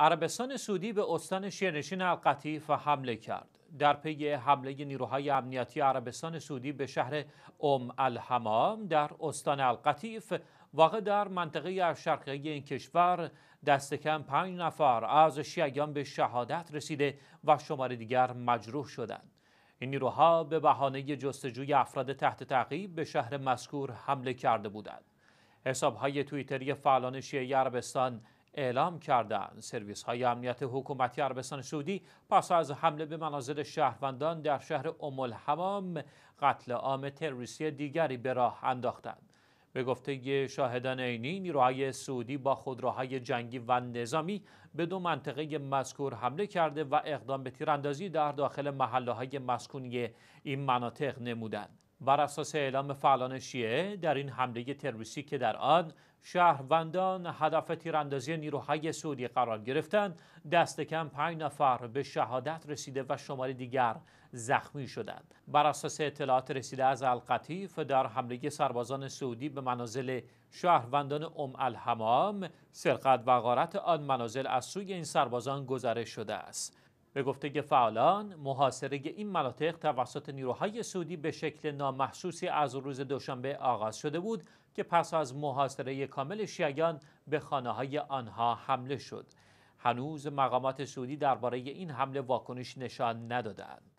عربستان سعودی به استان شیرنشین القطیف حمله کرد در پی حمله نیروهای امنیتی عربستان سعودی به شهر ام الحمام در استان القطیف واقع در منطقه شرقی این کشور دست کم پنج نفر از شیعیان به شهادت رسیده و شماره دیگر مجروح شدند این نیروها به بهانه جستجوی افراد تحت تعقیب به شهر مذکور حمله کرده بودند حسابهای توییتری فعالان شیعه عربستان اعلام کردند سرویس های امنیت حکومتی عربستان سعودی پس از حمله به منازل شهروندان در شهر ام همام قتل عام تروریستی دیگری به راه انداختند به گفته شاهدان عینی نیروهای سعودی با خودروهای جنگی و نظامی به دو منطقه مذکور حمله کرده و اقدام به تیراندازی در داخل محله های مسکونی این مناطق نمودند بر اساس اعلام فعالان شیعه در این حمله تروریستی که در آن شهروندان هدف تیراندازی نیروهای سعودی قرار گرفتند دست کم پنج نفر به شهادت رسیده و شماری دیگر زخمی شدند بر اساس اطلاعات رسیده از القطیف در حمله سربازان سعودی به منازل شهروندان ام الحمام سرقت و غارت آن منازل از سوی این سربازان گزارش شده است به گفته فعالان محاصره این مناطق توسط نیروهای سعودی به شکل نامحسوسی از روز دوشنبه آغاز شده بود که پس از محاصره کامل شیعیان به خانه های آنها حمله شد هنوز مقامات سعودی درباره این حمله واکنش نشان ندادند